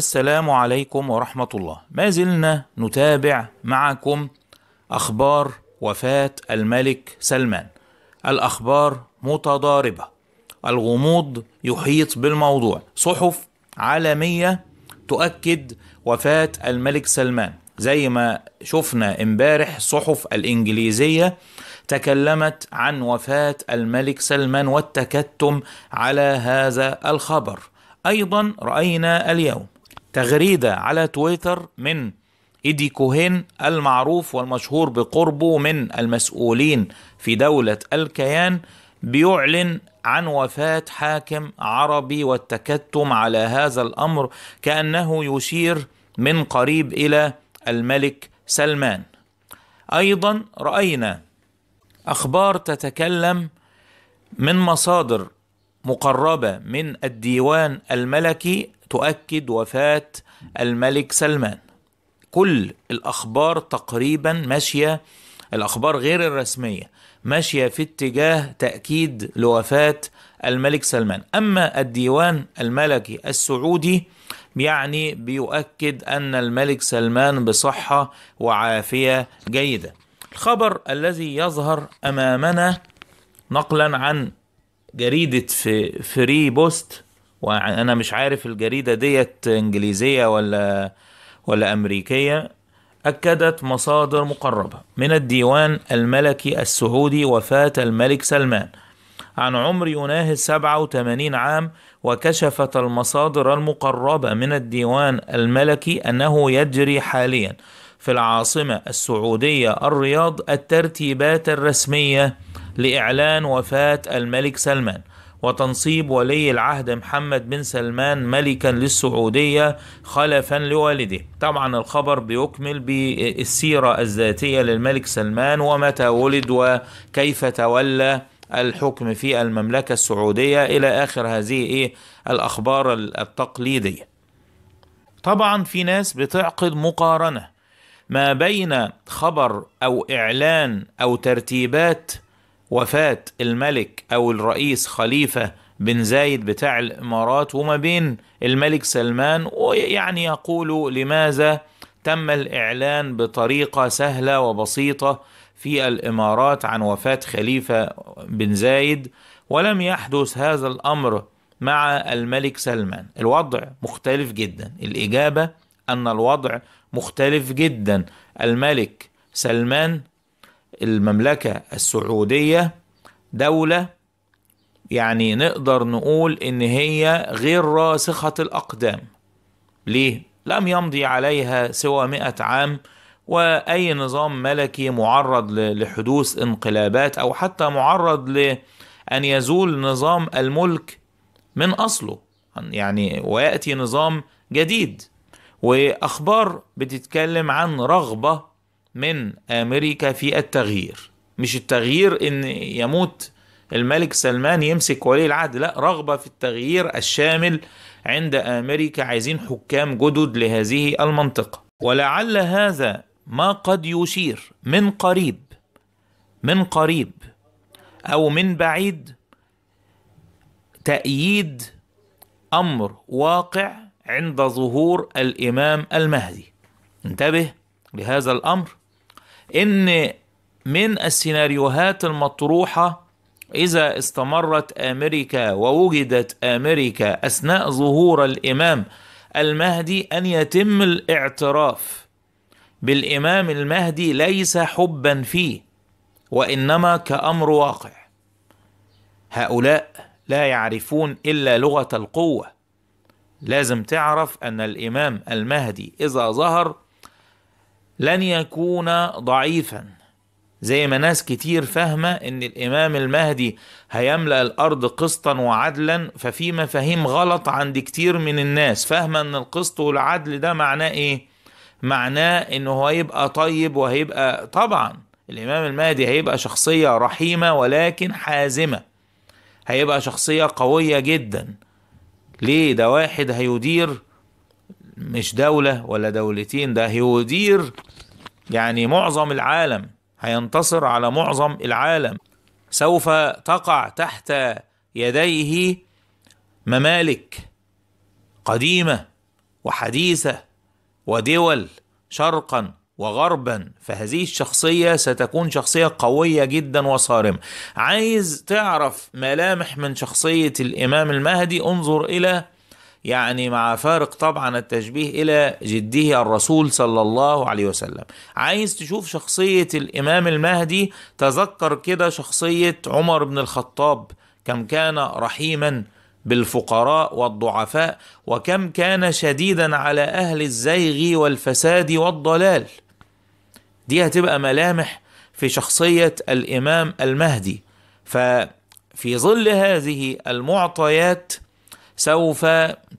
السلام عليكم ورحمة الله ما زلنا نتابع معكم أخبار وفاة الملك سلمان الأخبار متضاربة الغموض يحيط بالموضوع صحف عالمية تؤكد وفاة الملك سلمان زي ما شفنا امبارح الصحف الإنجليزية تكلمت عن وفاة الملك سلمان والتكتم على هذا الخبر أيضا رأينا اليوم تغريدة على تويتر من إيدي كوهين المعروف والمشهور بقربه من المسؤولين في دولة الكيان بيعلن عن وفاة حاكم عربي والتكتم على هذا الأمر كأنه يشير من قريب إلى الملك سلمان أيضا رأينا أخبار تتكلم من مصادر مقربة من الديوان الملكي تؤكد وفاة الملك سلمان كل الأخبار تقريبا ماشية الأخبار غير الرسمية ماشية في اتجاه تأكيد لوفاة الملك سلمان أما الديوان الملكي السعودي يعني بيؤكد أن الملك سلمان بصحة وعافية جيدة الخبر الذي يظهر أمامنا نقلا عن جريدة في فري بوست وانا مش عارف الجريده ديت انجليزيه ولا ولا امريكيه اكدت مصادر مقربه من الديوان الملكي السعودي وفاه الملك سلمان عن عمر يناهز 87 عام وكشفت المصادر المقربة من الديوان الملكي أنه يجري حاليا في العاصمة السعودية الرياض الترتيبات الرسمية لإعلان وفاة الملك سلمان وتنصيب ولي العهد محمد بن سلمان ملكا للسعودية خلفا لوالده طبعا الخبر بيكمل بالسيرة الذاتية للملك سلمان ومتى ولد وكيف تولى الحكم في المملكة السعودية إلى آخر هذه إيه الأخبار التقليدية طبعا في ناس بتعقد مقارنة ما بين خبر أو إعلان أو ترتيبات وفاة الملك أو الرئيس خليفة بن زايد بتاع الإمارات وما بين الملك سلمان ويعني يقول لماذا تم الإعلان بطريقة سهلة وبسيطة في الإمارات عن وفاة خليفة بن زايد ولم يحدث هذا الأمر مع الملك سلمان الوضع مختلف جدا الإجابة أن الوضع مختلف جدا الملك سلمان المملكة السعودية دولة يعني نقدر نقول إن هي غير راسخة الأقدام ليه؟ لم يمضي عليها سوى مئة عام وأي نظام ملكي معرض لحدوث انقلابات أو حتى معرض لأن يزول نظام الملك من أصله يعني ويأتي نظام جديد وأخبار بتتكلم عن رغبة من امريكا في التغيير مش التغيير ان يموت الملك سلمان يمسك ولي العهد لا رغبه في التغيير الشامل عند امريكا عايزين حكام جدد لهذه المنطقه ولعل هذا ما قد يشير من قريب من قريب او من بعيد تأييد امر واقع عند ظهور الامام المهدي انتبه لهذا الامر ان من السيناريوهات المطروحه اذا استمرت امريكا ووجدت امريكا اثناء ظهور الامام المهدي ان يتم الاعتراف بالامام المهدي ليس حبا فيه وانما كامر واقع هؤلاء لا يعرفون الا لغه القوه لازم تعرف ان الامام المهدي اذا ظهر لن يكون ضعيفا زي ما ناس كتير فاهمة ان الامام المهدي هيملأ الارض قسطا وعدلا ففي مفاهيم غلط عند كتير من الناس فاهمة ان القسط والعدل ده معناه ايه معناه انه هو هيبقى طيب وهيبقى طبعا الامام المهدي هيبقى شخصية رحيمة ولكن حازمة هيبقى شخصية قوية جدا ليه ده واحد هيدير مش دولة ولا دولتين ده هيدير يعني معظم العالم هينتصر على معظم العالم سوف تقع تحت يديه ممالك قديمة وحديثة ودول شرقا وغربا فهذه الشخصية ستكون شخصية قوية جدا وصارمة عايز تعرف ملامح من شخصية الإمام المهدي انظر إلى يعني مع فارق طبعا التشبيه الى جده الرسول صلى الله عليه وسلم عايز تشوف شخصيه الامام المهدي تذكر كده شخصيه عمر بن الخطاب كم كان رحيما بالفقراء والضعفاء وكم كان شديدا على اهل الزيغ والفساد والضلال دي هتبقى ملامح في شخصيه الامام المهدي ففي ظل هذه المعطيات سوف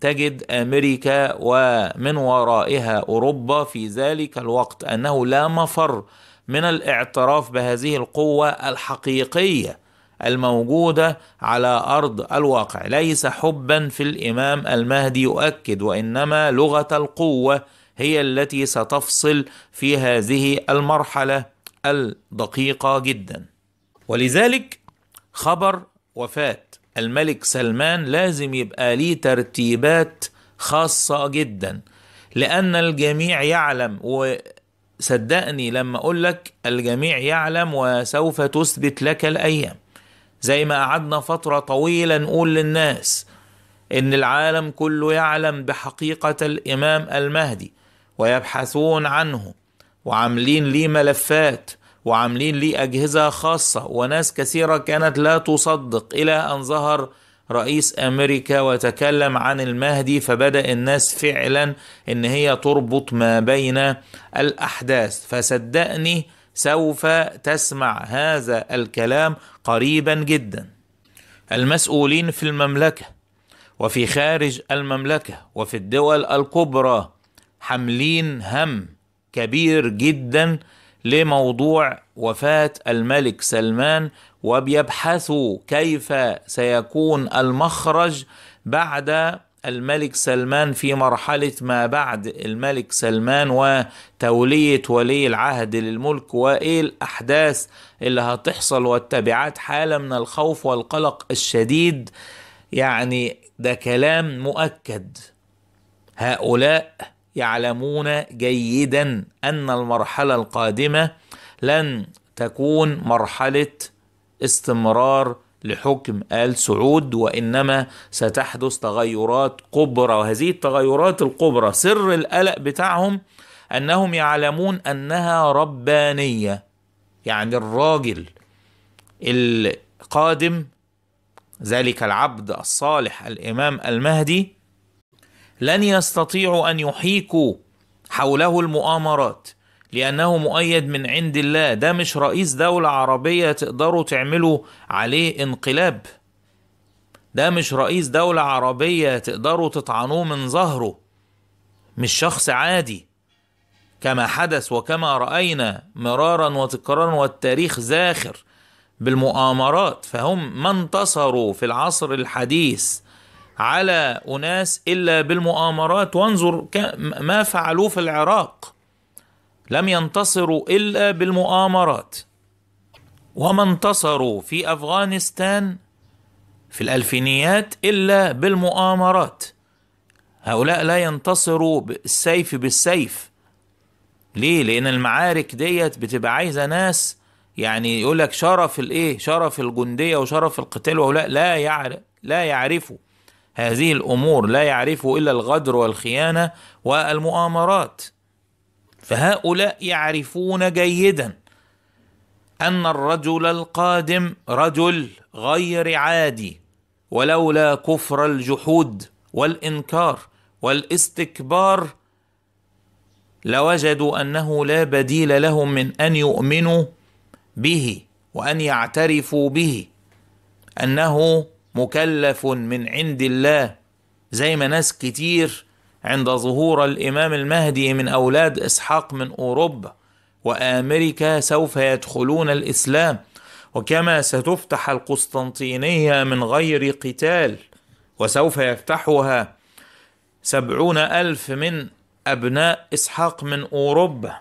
تجد امريكا ومن ورائها اوروبا في ذلك الوقت انه لا مفر من الاعتراف بهذه القوه الحقيقيه الموجوده على ارض الواقع ليس حبا في الامام المهدي يؤكد وانما لغه القوه هي التي ستفصل في هذه المرحله الدقيقه جدا ولذلك خبر وفاه الملك سلمان لازم يبقى ليه ترتيبات خاصة جدا لأن الجميع يعلم وصدقني لما أقول لك الجميع يعلم وسوف تثبت لك الأيام زي ما قعدنا فترة طويلة نقول للناس إن العالم كله يعلم بحقيقة الإمام المهدي ويبحثون عنه وعاملين ليه ملفات وعاملين لي أجهزة خاصة وناس كثيرة كانت لا تصدق إلى أن ظهر رئيس أمريكا وتكلم عن المهدي فبدأ الناس فعلا إن هي تربط ما بين الأحداث فصدقني سوف تسمع هذا الكلام قريبا جدا المسؤولين في المملكة وفي خارج المملكة وفي الدول الكبرى حاملين هم كبير جدا لموضوع وفاة الملك سلمان وبيبحثوا كيف سيكون المخرج بعد الملك سلمان في مرحلة ما بعد الملك سلمان وتولية ولي العهد للملك وإيه الأحداث اللي هتحصل والتبعات حالة من الخوف والقلق الشديد يعني ده كلام مؤكد هؤلاء يعلمون جيدا ان المرحله القادمه لن تكون مرحله استمرار لحكم ال سعود وانما ستحدث تغيرات كبرى وهذه التغيرات الكبرى سر القلق بتاعهم انهم يعلمون انها ربانيه يعني الراجل القادم ذلك العبد الصالح الامام المهدي لن يستطيعوا ان يحيكوا حوله المؤامرات لانه مؤيد من عند الله ده مش رئيس دوله عربيه تقدروا تعملوا عليه انقلاب ده مش رئيس دوله عربيه تقدروا تطعنوه من ظهره مش شخص عادي كما حدث وكما راينا مرارا وتكرارا والتاريخ زاخر بالمؤامرات فهم ما انتصروا في العصر الحديث على أناس إلا بالمؤامرات وانظر ما فعلوه في العراق لم ينتصروا إلا بالمؤامرات وما انتصروا في أفغانستان في الألفينيات إلا بالمؤامرات هؤلاء لا ينتصروا بالسيف بالسيف ليه لان المعارك ديت بتبقى عايزه ناس يعني يقول لك شرف الايه شرف الجنديه وشرف القتال وهؤلاء لا يعرف لا يعرفوا هذه الأمور لا يعرفه إلا الغدر والخيانة والمؤامرات فهؤلاء يعرفون جيدا أن الرجل القادم رجل غير عادي ولولا كفر الجحود والإنكار والاستكبار لوجدوا أنه لا بديل لهم من أن يؤمنوا به وأن يعترفوا به أنه مكلف من عند الله زي ما ناس كتير عند ظهور الامام المهدي من اولاد اسحاق من اوروبا وامريكا سوف يدخلون الاسلام وكما ستفتح القسطنطينيه من غير قتال وسوف يفتحها سبعون الف من ابناء اسحاق من اوروبا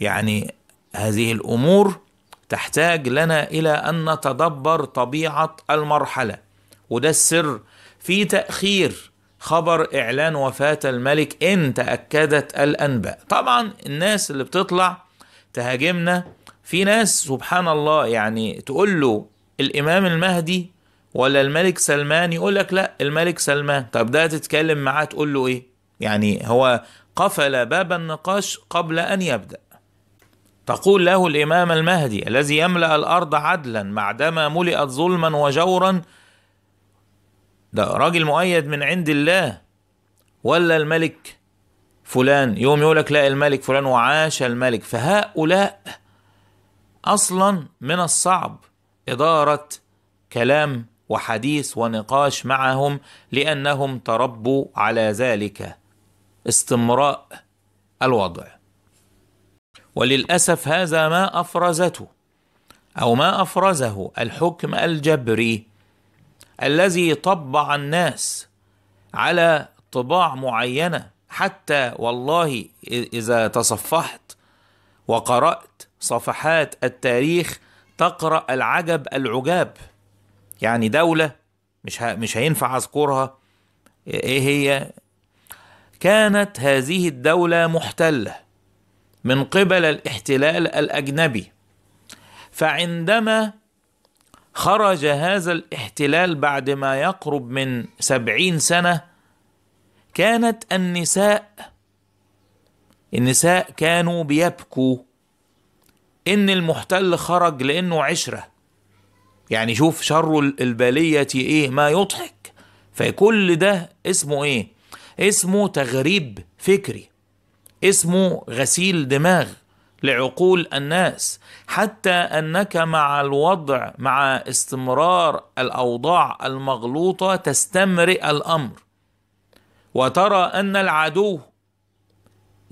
يعني هذه الامور تحتاج لنا الى ان نتدبر طبيعه المرحله وده السر في تاخير خبر اعلان وفاه الملك ان تاكدت الانباء طبعا الناس اللي بتطلع تهاجمنا في ناس سبحان الله يعني تقول له الامام المهدي ولا الملك سلمان يقول لك لا الملك سلمان طب ده تتكلم معاه تقول له ايه يعني هو قفل باب النقاش قبل ان يبدا تقول له الامام المهدي الذي يملا الارض عدلا بعدما ملئت ظلما وجورا ده راجل مؤيد من عند الله ولا الملك فلان يوم لك لا الملك فلان وعاش الملك فهؤلاء اصلا من الصعب اداره كلام وحديث ونقاش معهم لانهم تربوا على ذلك استمراء الوضع وللاسف هذا ما افرزته او ما افرزه الحكم الجبري الذي طبع الناس على طباع معينه حتى والله اذا تصفحت وقرات صفحات التاريخ تقرا العجب العجاب يعني دوله مش مش هينفع اذكرها ايه هي كانت هذه الدوله محتله من قبل الاحتلال الاجنبي فعندما خرج هذا الاحتلال بعد ما يقرب من سبعين سنة كانت النساء النساء كانوا بيبكوا إن المحتل خرج لأنه عشرة يعني شوف شر البالية إيه ما يضحك فكل ده اسمه إيه اسمه تغريب فكري اسمه غسيل دماغ لعقول الناس حتى انك مع الوضع مع استمرار الاوضاع المغلوطه تستمرئ الامر وترى ان العدو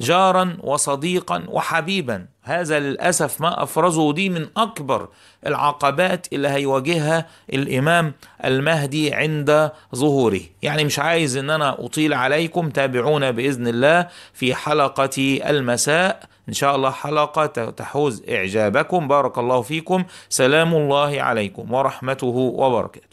جارا وصديقا وحبيبا هذا للأسف ما أفرزه دي من أكبر العقبات اللي هيواجهها الإمام المهدي عند ظهوره يعني مش عايز أن أنا أطيل عليكم تابعونا بإذن الله في حلقة المساء إن شاء الله حلقة تحوز إعجابكم بارك الله فيكم سلام الله عليكم ورحمته وبركاته